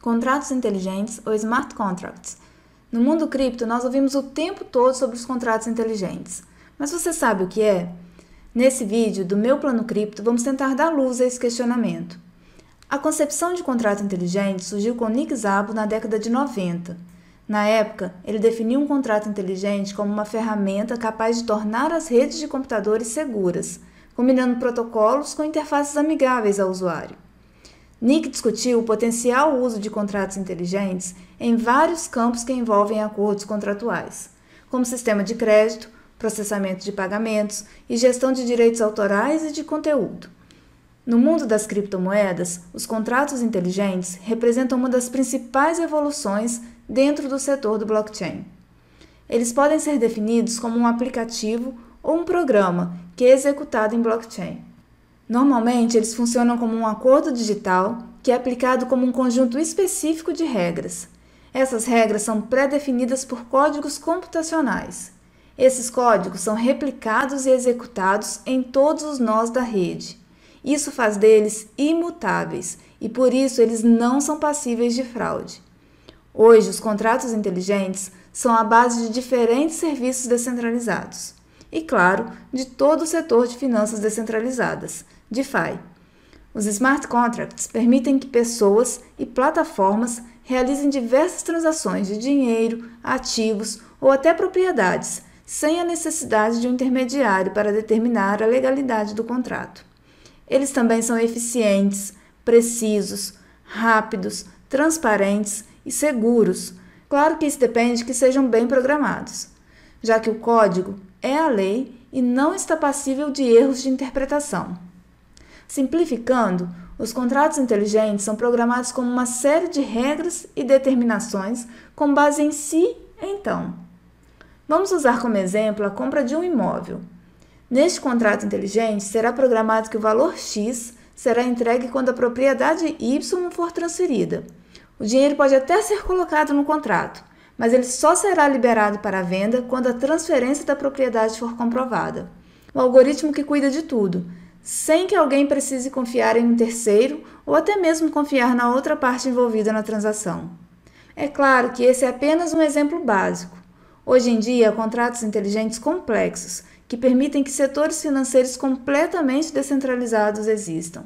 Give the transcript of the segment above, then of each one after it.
contratos inteligentes ou smart contracts. No mundo cripto, nós ouvimos o tempo todo sobre os contratos inteligentes. Mas você sabe o que é? Nesse vídeo do meu plano cripto, vamos tentar dar luz a esse questionamento. A concepção de contrato inteligente surgiu com Nick Szabo na década de 90. Na época, ele definiu um contrato inteligente como uma ferramenta capaz de tornar as redes de computadores seguras, combinando protocolos com interfaces amigáveis ao usuário. Nick discutiu o potencial uso de contratos inteligentes em vários campos que envolvem acordos contratuais, como sistema de crédito, processamento de pagamentos e gestão de direitos autorais e de conteúdo. No mundo das criptomoedas, os contratos inteligentes representam uma das principais evoluções dentro do setor do blockchain. Eles podem ser definidos como um aplicativo ou um programa que é executado em blockchain. Normalmente, eles funcionam como um acordo digital que é aplicado como um conjunto específico de regras. Essas regras são pré-definidas por códigos computacionais. Esses códigos são replicados e executados em todos os nós da rede. Isso faz deles imutáveis e por isso eles não são passíveis de fraude. Hoje, os contratos inteligentes são a base de diferentes serviços descentralizados e, claro, de todo o setor de finanças descentralizadas, DeFi. Os smart contracts permitem que pessoas e plataformas realizem diversas transações de dinheiro, ativos ou até propriedades, sem a necessidade de um intermediário para determinar a legalidade do contrato. Eles também são eficientes, precisos, rápidos, transparentes e seguros. Claro que isso depende que sejam bem programados, já que o código é a lei e não está passível de erros de interpretação. Simplificando, os contratos inteligentes são programados como uma série de regras e determinações com base em si então. Vamos usar como exemplo a compra de um imóvel. Neste contrato inteligente, será programado que o valor X será entregue quando a propriedade Y for transferida. O dinheiro pode até ser colocado no contrato, mas ele só será liberado para venda quando a transferência da propriedade for comprovada. Um algoritmo que cuida de tudo, sem que alguém precise confiar em um terceiro ou até mesmo confiar na outra parte envolvida na transação. É claro que esse é apenas um exemplo básico. Hoje em dia, há contratos inteligentes complexos que permitem que setores financeiros completamente descentralizados existam.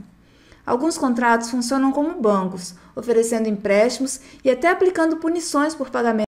Alguns contratos funcionam como bancos, oferecendo empréstimos e até aplicando punições por pagamento.